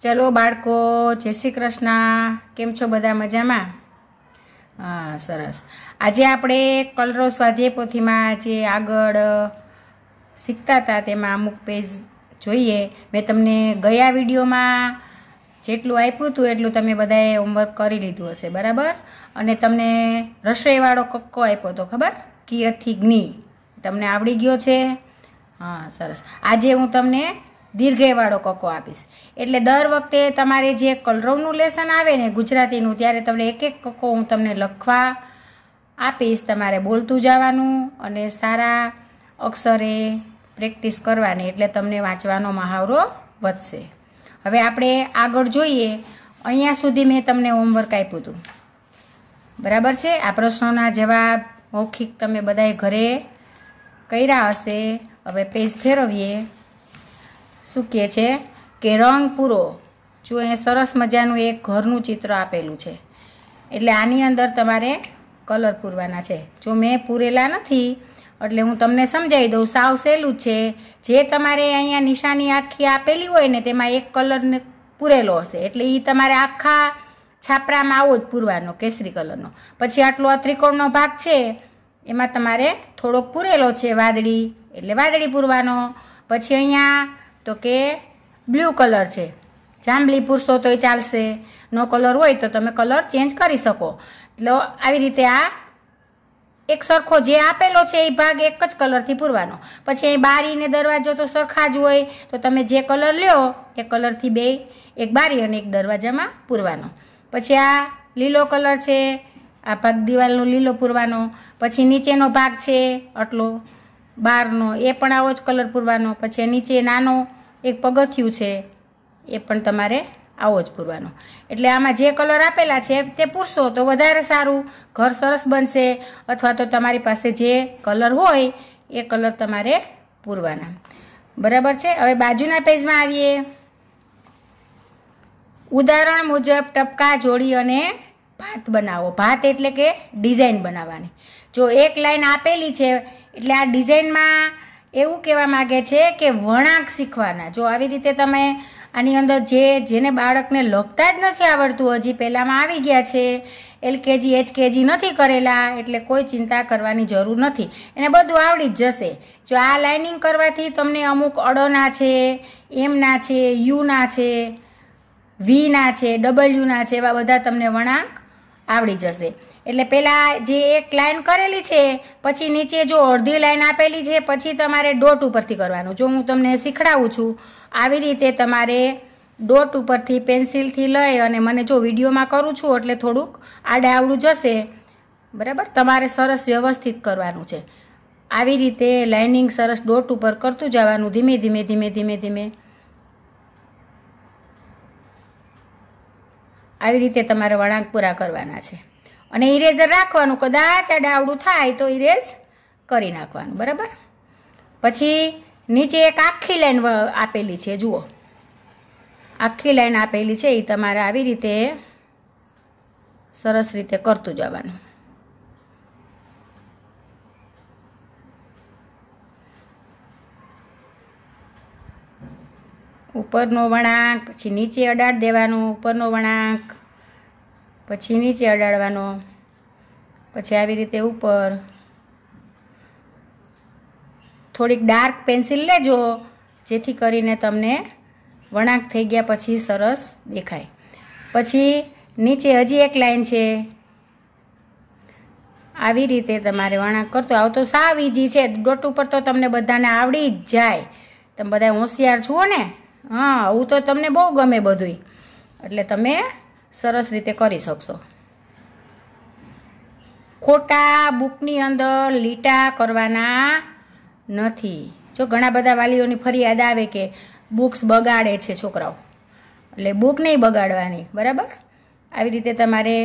ચલો બાળકો જય શ્રી કૃષ્ણ કેમ છો બધા મજામાં હા સરસ આજે આપણે કલરો સ્વાધ્યાય પોથીમાં જે આગળ શીખતા હતા તેમાં અમુક પેજ જોઈએ મેં તમને ગયા વિડીયોમાં જેટલું આપ્યું હતું એટલું તમે બધાએ હોમવર્ક કરી લીધું હશે બરાબર અને તમને રસોઈવાળો કક્કો આપ્યો હતો ખબર કિયથી જ્ઞી તમને આવડી ગયો છે હા સરસ આજે હું તમને દીર્ઘેવાળો કક્કો આપીશ એટલે દર વખતે તમારે જે કલરવનું લેસન આવે ને ગુજરાતીનું ત્યારે તમને એક એક કક્કો હું તમને લખવા આપીશ તમારે બોલતું જવાનું અને સારા અક્ષરે પ્રેક્ટિસ કરવાની એટલે તમને વાંચવાનો મહાવરો વધશે હવે આપણે આગળ જોઈએ અહીંયા સુધી મેં તમને હોમવર્ક આપ્યું હતું બરાબર છે આ પ્રશ્નોના જવાબ મૌખિક તમે બધાએ ઘરે કર્યા હશે હવે પેજ ફેરવીએ શું કહે છે કે રંગ પૂરો જો અહીંયા સરસ મજાનું એક ઘરનું ચિત્ર આપેલું છે એટલે આની અંદર તમારે કલર પૂરવાના છે જો મેં પૂરેલા નથી એટલે હું તમને સમજાવી દઉં સાવ સહેલું છે જે તમારે અહીંયા નિશાની આખી આપેલી હોય ને તેમાં એક કલરને પૂરેલો હશે એટલે એ તમારે આખા છાપરામાં આવો જ પૂરવાનો કેસરી કલરનો પછી આટલો આ ત્રિકોણનો ભાગ છે એમાં તમારે થોડોક પૂરેલો છે વાદળી એટલે વાદળી પૂરવાનો પછી અહીંયા તો કે બ્લુ કલર છે જાંબલી પૂરશો એ ચાલશે નો કલર હોય તો તમે કલર ચેન્જ કરી શકો એટલે આવી રીતે આ એક સરખો જે આપેલો છે એ ભાગ એક જ કલરથી પૂરવાનો પછી અહીં બારીને દરવાજો તો સરખા જ હોય તો તમે જે કલર લ્યો એ કલરથી બે એક બારી અને એક દરવાજામાં પૂરવાનો પછી આ લીલો કલર છે આ ભાગ દિવાલનો લીલો પૂરવાનો પછી નીચેનો ભાગ છે આટલો બારનો એ પણ આવો જ કલર પૂરવાનો પછી નીચે નાનો એક પગથિયું છે એ પણ તમારે આવો જ પૂરવાનો એટલે આમાં જે કલર આપેલા છે તે પૂરશો તો વધારે સારું ઘર સરસ બનશે અથવા તો તમારી પાસે જે કલર હોય એ કલર તમારે પૂરવાના બરાબર છે હવે બાજુના પેજમાં આવીએ ઉદાહરણ મુજબ ટપકા જોડી અને ભાત બનાવો ભાત એટલે કે ડિઝાઇન બનાવવાની જો એક લાઈન આપેલી છે એટલે આ ડિઝાઇનમાં એવું કહેવા માગે છે કે વળાંક શીખવાના જો આવી રીતે તમે આની અંદર જે જેને બાળકને લખતા જ નથી આવડતું હજી પહેલાંમાં આવી ગયા છે એલકેજી એચકેજી નથી કરેલા એટલે કોઈ ચિંતા કરવાની જરૂર નથી એને બધું આવડી જ જશે જો આ લાઇનિંગ કરવાથી તમને અમુક અડોના છે એમના છે યુના છે વીના છે ડબલ્યુના છે એવા બધા તમને વળાંક આવડી જશે એટલે પહેલાં જે એક લાઇન કરેલી છે પછી નીચે જો અડધી લાઇન આપેલી છે પછી તમારે ડોટ ઉપરથી કરવાનું જો હું તમને શીખડાવું છું આવી રીતે તમારે ડોટ ઉપરથી પેન્સિલથી લઈ અને મને જો વિડીયોમાં કરું છું એટલે થોડુંક આડે આવડું જશે બરાબર તમારે સરસ વ્યવસ્થિત કરવાનું છે આવી રીતે લાઇનિંગ સરસ ડોટ ઉપર કરતું જવાનું ધીમે ધીમે ધીમે ધીમે ધીમે આવી રીતે તમારે વળાંક પૂરા કરવાના છે અને ઇરેઝર રાખવાનું કદાચ આ ડાવડું થાય તો ઇરેઝ કરી નાખવાનું બરાબર પછી નીચે એક આખી લાઈન આપેલી છે જુઓ આખી લાઈન આપેલી છે એ તમારે આવી રીતે સરસ રીતે કરતું જવાનું ઉપરનો વળાંક પછી નીચે અડાડ દેવાનું ઉપરનો વળાંક પછી નીચે અડાડવાનો પછી આવી રીતે ઉપર થોડીક ડાર્ક પેન્સિલ લેજો જેથી કરીને તમને વણાંક થઈ ગયા પછી સરસ દેખાય પછી નીચે હજી એક લાઈન છે આવી રીતે તમારે વણાંક કરતો આવો તો સાવ ઇઝી છે ડોટ ઉપર તો તમને બધાને આવડી જ જાય તમે બધા હોશિયાર છો ને હા આવું તો તમને બહુ ગમે બધુંય એટલે તમે સરસ રીતે કરી શકશો ખોટા બુકની અંદર લીટા કરવાના નથી જો ઘણા બધા વાલીઓની ફરિયાદ આવે કે બુક્સ બગાડે છે છોકરાઓ એટલે બુક નહીં બગાડવાની બરાબર આવી રીતે તમારે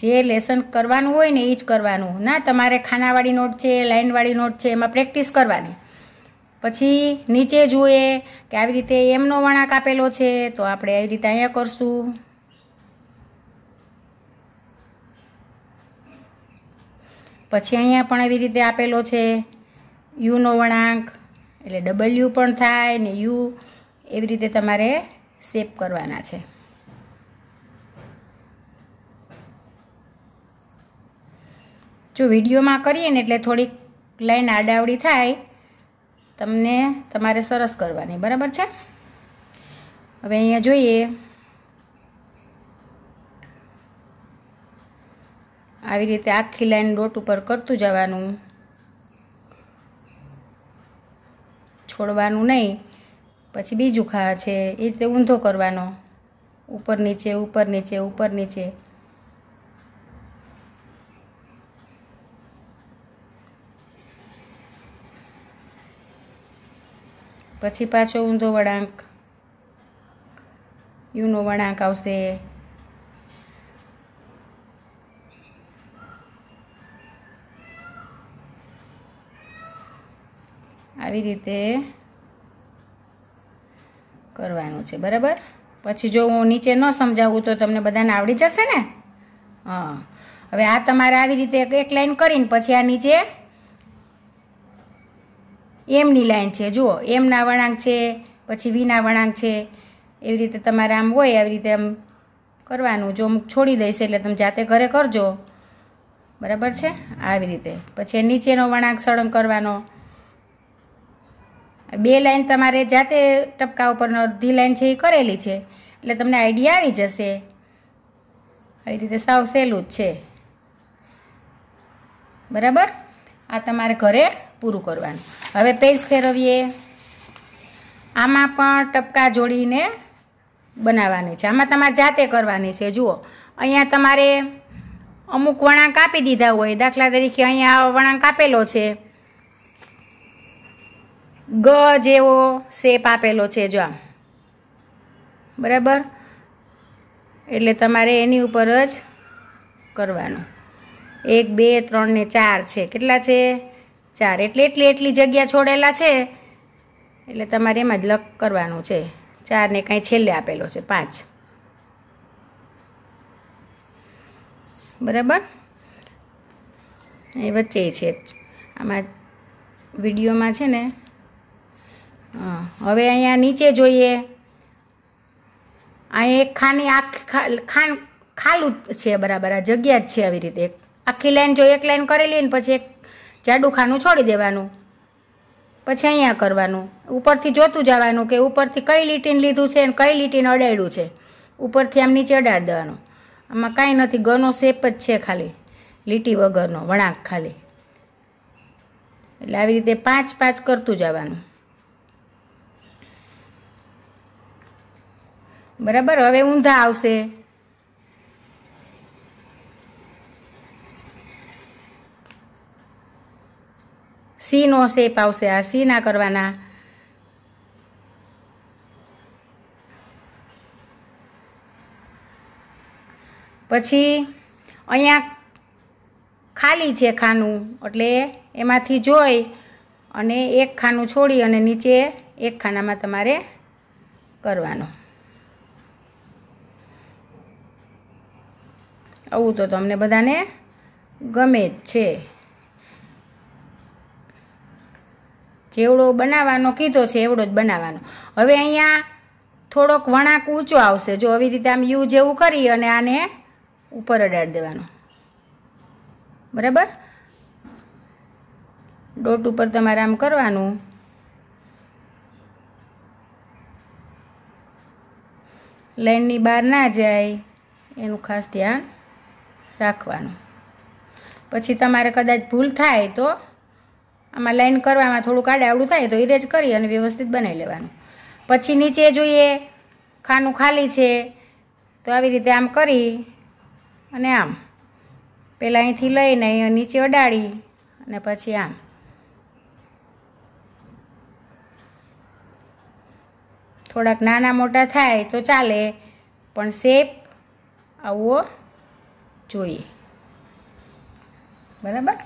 જે લેસન કરવાનું હોય ને એ જ કરવાનું ના તમારે ખાનાવાળી નોટ છે લાઇનવાળી નોટ છે એમાં પ્રેક્ટિસ કરવાની પછી નીચે જુએ કે આવી રીતે એમનો વળાંક આપેલો છે તો આપણે આવી રીતે અહીંયા કરશું પછી અહીંયા પણ એવી રીતે આપેલો છે યુનો વળાંક એટલે ડબલ્યુ પણ થાય ને યુ એવી રીતે તમારે સેપ કરવાના છે જો વિડીયોમાં કરીએ ને એટલે થોડીક લાઈન આડાવડી થાય તમને તમારે સરસ કરવાની બરાબર છે હવે અહીંયા જોઈએ આવી રીતે આખી લાઈન ડોટ ઉપર કરતું જવાનું છોડવાનું નહીં પછી બીજું ખા છે એ રીતે ઊંધો કરવાનો ઉપર નીચે ઉપર નીચે ઉપર નીચે પછી પાછો ઊંધો વળાંક યુનો વળાંક આવશે આવી રીતે કરવાનું છે બરાબર પછી જો હું નીચે ન સમજાવું તો તમને બધાને આવડી જશે ને હા હવે આ તમારે આવી રીતે એક લાઈન કરીને પછી આ નીચે એમની લાઈન છે જુઓ એમના વળાંક છે પછી વિના વળાંક છે એવી રીતે તમારે આમ હોય આવી રીતે આમ કરવાનું જો અમુક છોડી દઈશ એટલે તમે જાતે ઘરે કરજો બરાબર છે આવી રીતે પછી નીચેનો વળાંક સળંગ કરવાનો બે લાઈન તમારે જાતે ટપકા ઉપરનો અડધી લાઇન છે એ કરેલી છે એટલે તમને આઈડિયા આવી જશે આવી રીતે સાવ સહેલું જ છે બરાબર આ તમારે ઘરે પૂરું કરવાનું હવે પેજ ફેરવીએ આમાં પણ ટપકા જોડીને બનાવવાની છે આમાં તમારે જાતે કરવાની છે જુઓ અહીંયા તમારે અમુક વણાંક આપી દીધા હોય દાખલા તરીકે અહીંયા વળાંક આપેલો છે ગ જેવો શેપ આપેલો છે જો આમ બરાબર એટલે તમારે એની ઉપર જ કરવાનું એક બે ત્રણ ને ચાર છે કેટલા છે ચાર એટલે એટલી એટલી જગ્યા છોડેલા છે એટલે તમારે એમાં જ લક કરવાનું છે ચાર ને કાંઈ છેલ્લે આપેલો છે પાંચ બરાબર એ વચ્ચે છે આમાં વિડીયોમાં છે ને હવે અહીંયા નીચે જોઈએ અહીંયા એક ખાની આખી ખાન ખાલું છે બરાબર આ જગ્યા જ છે આવી રીતે આખી લાઈન જો એક લાઈન કરેલી ને પછી એક જાડું ખાનું છોડી દેવાનું પછી અહીંયા કરવાનું ઉપરથી જોતું જવાનું કે ઉપરથી કઈ લીટીને લીધું છે અને કઈ લીટીને અડાડ્યું છે ઉપરથી આમ નીચે અડાડ દેવાનું આમાં કાંઈ નથી ગનો શેપ જ છે ખાલી લીટી વગરનો વળાંક ખાલી એટલે આવી રીતે પાંચ પાંચ કરતું જવાનું બરાબર હવે ઊંધા આવશે સીનો શેપ આવશે આ સી ના કરવાના પછી અહીંયા ખાલી છે ખાનું એટલે એમાંથી જોઈ અને એક ખાનું છોડી અને નીચે એક ખાનામાં તમારે કરવાનું આવું તો તમને બધાને ગમે જ છે જેવડો બનાવવાનો કીધો છે એવડો જ બનાવવાનો હવે અહીંયા થોડોક વણાંક ઊંચો આવશે જો આવી રીતે આમ યુ જેવું કરી અને આને ઉપર અડાડ દેવાનો બરાબર ડોટ ઉપર તમારે આમ કરવાનું લાઇનની બહાર ના જાય એનું ખાસ ધ્યાન રાખવાનું પછી તમારે કદાચ ભૂલ થાય તો આમાં લાઈન કરવામાં થોડુંક આડાવડું થાય તો ઇરેજ કરી અને વ્યવસ્થિત બનાવી લેવાનું પછી નીચે જોઈએ ખાનું ખાલી છે તો આવી રીતે આમ કરી અને આમ પહેલાં અહીંથી લઈને અહીંયા નીચે અડાડી અને પછી આમ થોડાક નાના મોટા થાય તો ચાલે પણ શેપ આવવો જોઈએ બરાબર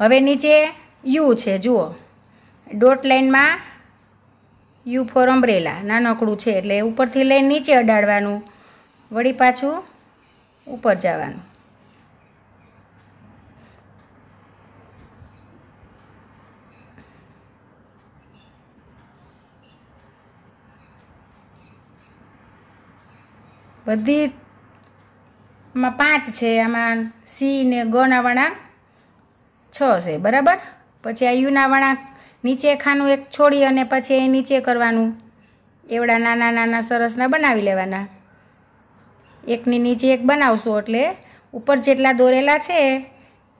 હવે નીચે યુ છે જુઓ ડોટ લાઇનમાં યુ ફોર અમ્બ્રેલા નાનકડું છે એટલે ઉપરથી લઈને નીચે અડાડવાનું વળી પાછું ઉપર જવાનું બધી આમાં પાંચ છે આમાં સી ને ગના વળાંક છ છે બરાબર પછી આ યુના વળાંક નીચે ખાનું એક છોડી અને પછી એ નીચે કરવાનું એવડા નાના નાના સરસના બનાવી લેવાના એકની નીચે એક બનાવશું એટલે ઉપર જેટલા દોરેલા છે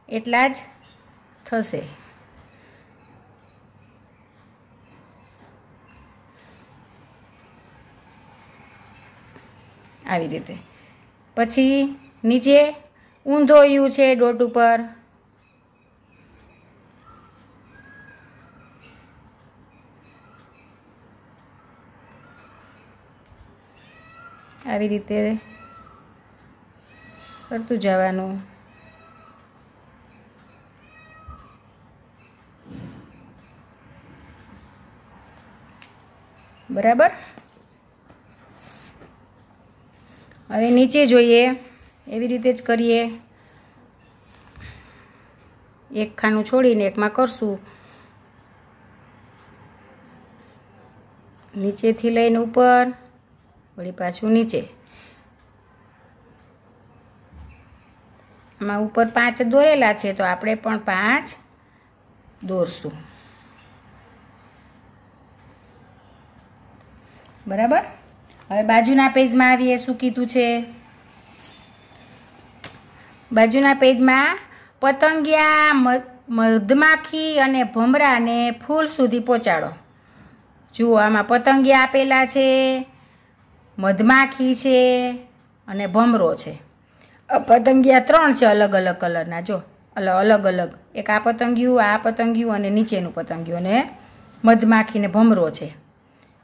એટલા જ થશે આવી રીતે પછી નીચે ઊંધો યુ છે ડોટ ઉપર આવી રીતે કરતું જવાનું બરાબર હવે નીચે જોઈએ એવી રીતે જ કરીએ એક ખાનું છોડીને એકમાં કરશું નીચેથી લઈને ઉપર વળી પાછું નીચે આમાં ઉપર પાંચ દોરેલા છે તો આપણે પણ પાંચ દોરશું બરાબર હવે બાજુના પેજમાં આવીએ શું કીધું છે બાજુના પેજમાં પતંગિયા મધમાખી અને ભમરાને ફૂલ સુધી પહોંચાડો જુઓ આમાં પતંગિયા આપેલા છે મધમાખી છે અને ભમરો છે પતંગિયા ત્રણ છે અલગ અલગ કલરના જો અલગ અલગ અલગ એક આ પતંગિયું આ પતંગિયું અને નીચેનું પતંગિયું અને મધમાખીને ભમરો છે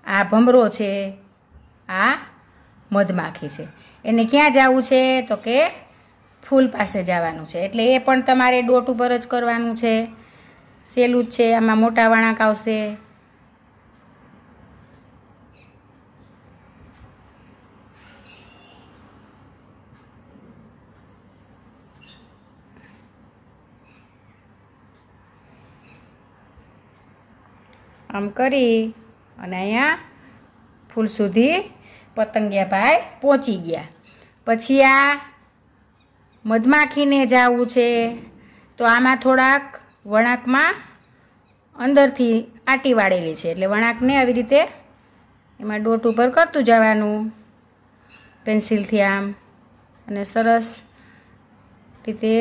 આ ભમરો છે આ મધમાખી છે એને ક્યાં જવું છે તો કે ફૂલ પાસે જવાનું છે એટલે એ પણ તમારે ડોટ ઉપર જ કરવાનું છે સેલું જ છે આમાં મોટા વણાંક આવશે આમ કરી અને અહીંયા ફૂલ સુધી પતંગિયા ભાઈ પહોંચી ગયા પછી આ મધમાખીને જાવું છે તો આમાં થોડાક વણાકમાં અંદરથી આટી વાળેલી છે એટલે વણાકને આવી રીતે એમાં ડોટ ઉપર કરતું જવાનું પેન્સિલથી આમ અને સરસ રીતે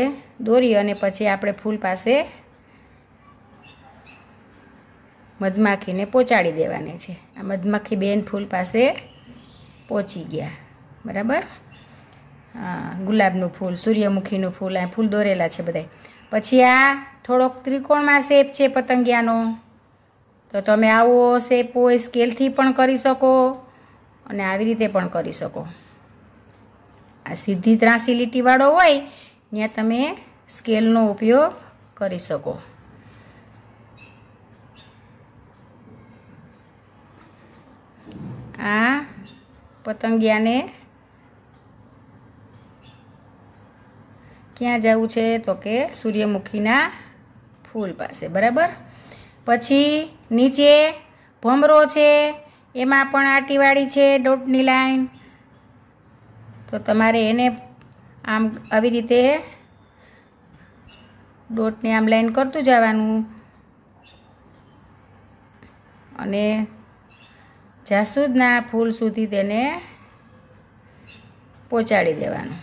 દોરી અને પછી આપણે ફૂલ પાસે મધમાખીને પહોંચાડી દેવાની છે આ મધમાખી બેન ફૂલ પાસે પહોંચી ગયા બરાબર હા ગુલાબનું ફૂલ સૂર્યમુખીનું ફૂલ આ ફૂલ દોરેલા છે બધા પછી આ થોડોક ત્રિકોણમાં શેપ છે પતંગિયાનો તો તમે આવો શેપ હોય સ્કેલથી પણ કરી શકો અને આવી રીતે પણ કરી શકો આ સીધી ત્રાસી લીટીવાળો હોય ત્યાં તમે સ્કેલનો ઉપયોગ કરી શકો આ પતંગિયાને ક્યાં જવું છે તો કે સૂર્યમુખીના ફૂલ પાસે બરાબર પછી નીચે ભમરો છે એમાં પણ આટીવાળી છે ડોટની લાઈન તો તમારે એને આમ આવી રીતે ડોટની આમ લાઈન કરતું જવાનું અને જાસૂદના ફૂલ સુધી તેને પહોંચાડી દેવાનું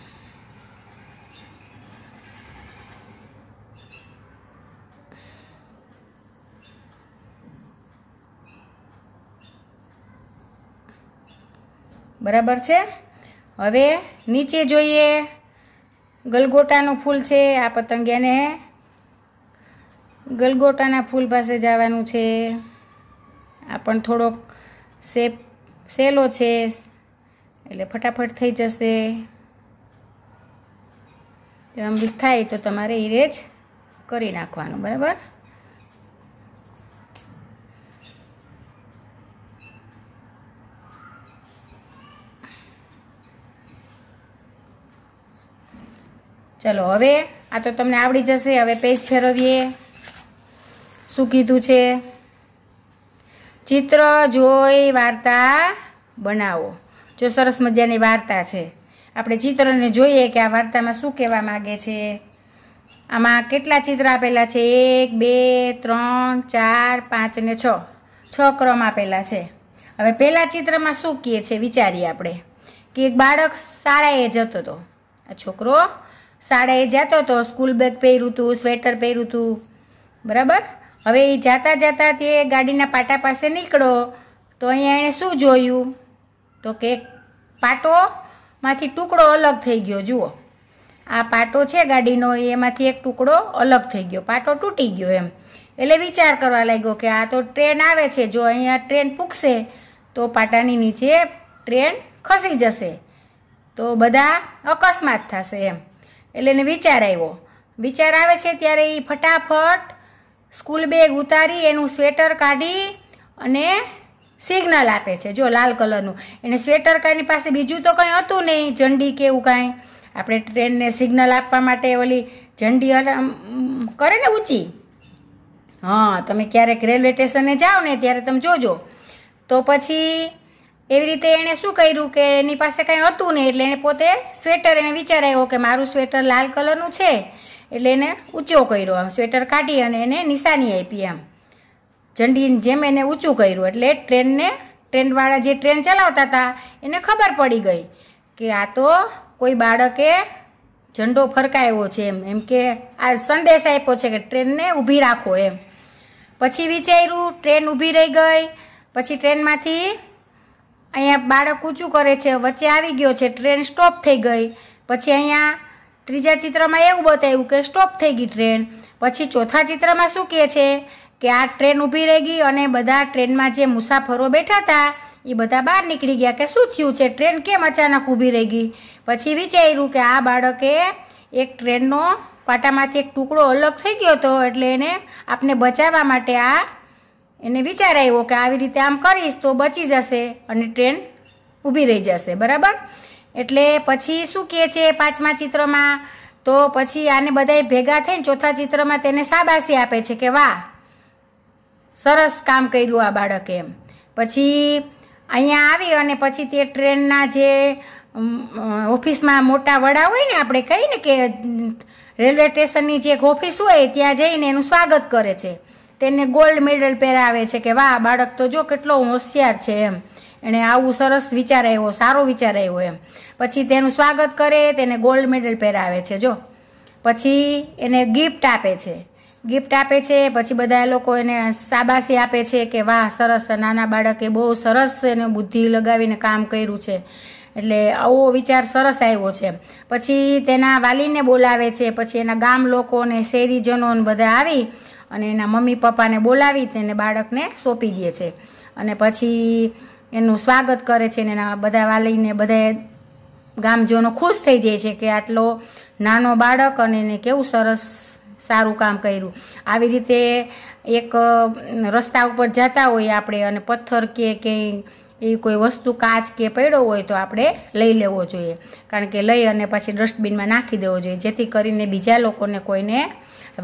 બરાબર છે હવે નીચે જોઈએ ગલગોટાનું ફૂલ છે આ પતંગ એને ગલગોટાના ફૂલ પાસે જવાનું છે આ પણ થોડોક સેપ સહેલો છે એટલે ફટાફટ થઈ જશે આમ થાય તો તમારે ઇરેજ કરી નાખવાનું બરાબર ચલો હવે આ તો તમને આવડી જશે હવે પેજ ફેરવીએ શું કીધું છે ચિત્ર જોઈ વાર્તા બનાવો જો સરસ મજાની વાર્તા છે આપણે ચિત્રને જોઈએ કે આ વાર્તામાં શું કહેવા માગે છે આમાં કેટલા ચિત્ર આપેલા છે એક બે ત્રણ ચાર પાંચ ને છ છ ક્રમ આપેલા છે હવે પહેલાં ચિત્રમાં શું કહે છે વિચારીએ આપણે કે એક બાળક શાળાએ જતો હતો આ છોકરો શાળાએ જતો હતો સ્કૂલ બેગ પહેર્યું હતું સ્વેટર પહેર્યું હતું બરાબર હવે એ જાતા જતા તે ગાડીના પાટા પાસે નીકળો તો અહીંયા એણે શું જોયું તો કે પાટોમાંથી ટુકડો અલગ થઈ ગયો જુઓ આ પાટો છે ગાડીનો એમાંથી એક ટુકડો અલગ થઈ ગયો પાટો તૂટી ગયો એમ એટલે વિચાર કરવા લાગ્યો કે આ તો ટ્રેન આવે છે જો અહીંયા ટ્રેન પૂકશે તો પાટાની નીચે ટ્રેન ખસી જશે તો બધા અકસ્માત થશે એમ એટલે એને વિચાર આવ્યો વિચાર આવે છે ત્યારે એ ફટાફટ સ્કૂલ બેગ ઉતારી એનું સ્વેટર કાઢી અને સિગ્નલ આપે છે જો લાલ કલરનું એને સ્વેટર કાઢી પાસે બીજું તો કંઈ હતું નહીં ઝંડી કે એવું કાંઈ આપણે ટ્રેનને સિગ્નલ આપવા માટે ઓલી ઝંડી કરે ને ઊંચી હા તમે ક્યારેક રેલવે સ્ટેશને જાઓ ને ત્યારે તમે જોજો તો પછી એવી રીતે એણે શું કર્યું કે એની પાસે કાંઈ હતું નહીં એટલે એણે પોતે સ્વેટર એને વિચાર આવ્યો કે મારું સ્વેટર લાલ કલરનું છે એટલે એને ઊંચો કર્યો આમ સ્વેટર કાઢી અને એને નિશાની આપી એમ ઝંડીને જેમ એને ઊંચું કર્યું એટલે ટ્રેનને ટ્રેનવાળા જે ટ્રેન ચલાવતા હતા એને ખબર પડી ગઈ કે આ તો કોઈ બાળકે ઝંડો ફરકાવ્યો છે એમ એમ કે આ સંદેશ આપ્યો છે કે ટ્રેનને ઊભી રાખો એમ પછી વિચાર્યું ટ્રેન ઊભી રહી ગઈ પછી ટ્રેનમાંથી અહીંયા બાળક ઊંચું કરે છે વચ્ચે આવી ગયો છે ટ્રેન સ્ટોપ થઈ ગઈ પછી અહીંયા ત્રીજા ચિત્રમાં એવું બતાવ્યું કે સ્ટોપ થઈ ગઈ ટ્રેન પછી ચોથા ચિત્રમાં શું કહે છે કે આ ટ્રેન ઊભી રહી ગઈ અને બધા ટ્રેનમાં જે મુસાફરો બેઠા હતા એ બધા બહાર નીકળી ગયા કે શું થયું છે ટ્રેન કેમ અચાનક ઊભી રહી ગઈ પછી વિચાર્યું કે આ બાળકે એક ટ્રેનનો પાટામાંથી એક ટુકડો અલગ થઈ ગયો હતો એટલે એને આપને બચાવવા માટે આ એને વિચાર આવ્યો કે આવી રીતે આમ કરીશ તો બચી જશે અને ટ્રેન ઊભી રહી જશે બરાબર એટલે પછી શું કહે છે પાંચમા ચિત્રમાં તો પછી આને બધાએ ભેગા થઈને ચોથા ચિત્રમાં તેને સાબાસી આપે છે કે વાહ સરસ કામ કર્યું આ બાળકે એમ પછી અહીંયા આવી અને પછી તે ટ્રેનના જે ઓફિસમાં મોટા વડા હોય ને આપણે કહીએ ને કે રેલવે સ્ટેશનની જે ઓફિસ હોય ત્યાં જઈને એનું સ્વાગત કરે છે તેને ગોલ્ડ મેડલ પહેરાવે છે કે વાહ બાળક તો જો કેટલો હોશિયાર છે એમ એણે આવું સરસ વિચાર આવ્યો સારો વિચાર આવ્યો એમ પછી તેનું સ્વાગત કરે તેને ગોલ્ડ મેડલ પહેરાવે છે જો પછી એને ગિફ્ટ આપે છે ગિફ્ટ આપે છે પછી બધા લોકો એને સાબાસી આપે છે કે વાહ સરસ નાના બાળકે બહુ સરસ એને બુદ્ધિ લગાવીને કામ કર્યું છે એટલે આવો વિચાર સરસ આવ્યો છે પછી તેના વાલીને બોલાવે છે પછી એના ગામ લોકોને શહેરીજનોને બધા આવી અને એના મમ્મી પપ્પાને બોલાવી તેને બાળકને સોંપી દે છે અને પછી એનું સ્વાગત કરે છે ને એના બધા વાલીને બધા ગામજનો ખુશ થઈ જાય છે કે આટલો નાનો બાળક અને એને કેવું સરસ સારું કામ કર્યું આવી રીતે એક રસ્તા ઉપર જતા હોઈએ આપણે અને પથ્થર કે કંઈ એ કોઈ વસ્તુ કાચ કે પડ્યો હોય તો આપણે લઈ લેવો જોઈએ કારણ કે લઈ અને પછી ડસ્ટબિનમાં નાખી દેવો જોઈએ જેથી કરીને બીજા લોકોને કોઈને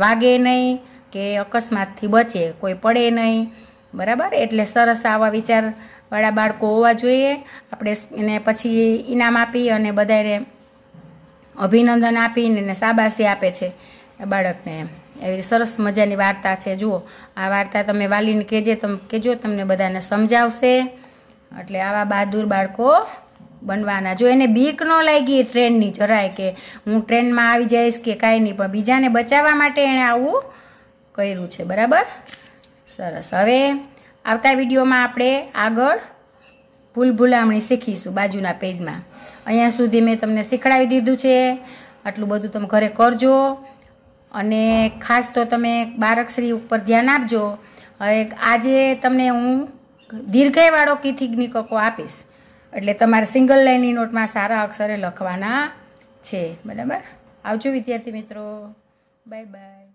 વાગે નહીં કે અકસ્માતથી બચે કોઈ પડે નહીં બરાબર એટલે સરસ આવા વિચારવાળા બાળકો હોવા જોઈએ આપણે એને પછી ઈનામ આપી અને બધાને અભિનંદન આપીને એને શાબાશી આપે છે બાળકને એમ એવી સરસ મજાની વાર્તા છે જુઓ આ વાર્તા તમે વાલીને કહેજે તમે કહેજો તમને બધાને સમજાવશે એટલે આવા બહાદુર બાળકો બનવાના જો એને બીક ન લાગી ટ્રેનની જરાય કે હું ટ્રેનમાં આવી જઈશ કે કાંઈ નહીં પણ બીજાને બચાવવા માટે એણે આવું કર્યું છે બરાબર સરસ હવે આવતા વિડીયોમાં આપણે આગળ ભૂલ ભૂલામણી શીખીશું બાજુના પેજમાં અહીંયા સુધી મેં તમને શીખડાવી દીધું છે આટલું બધું તમે ઘરે કરજો અને ખાસ તો તમે બાળકશ્રી ઉપર ધ્યાન આપજો હવે આજે તમને હું દીર્ઘયવાળો કિથિગની કકો આપીશ એટલે તમારે સિંગલ લાઇનની નોટમાં સારા અક્ષરે લખવાના છે બરાબર આવજો વિદ્યાર્થી મિત્રો બાય બાય